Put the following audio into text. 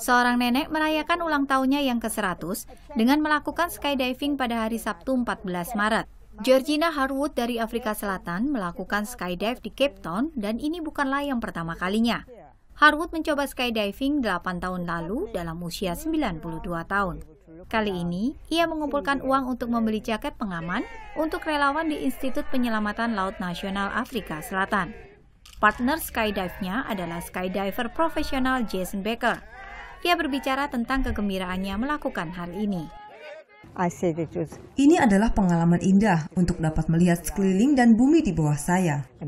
Seorang nenek merayakan ulang tahunnya yang ke-100 dengan melakukan skydiving pada hari Sabtu 14 Maret. Georgina Harwood dari Afrika Selatan melakukan skydive di Cape Town dan ini bukanlah yang pertama kalinya. Harwood mencoba skydiving 8 tahun lalu dalam usia 92 tahun. Kali ini, ia mengumpulkan uang untuk membeli jaket pengaman untuk relawan di Institut Penyelamatan Laut Nasional Afrika Selatan. Partner skydive-nya adalah skydiver profesional Jason Becker. Ia berbicara tentang kegembiraannya melakukan hal ini. Ini adalah pengalaman indah untuk dapat melihat sekeliling dan bumi di bawah saya.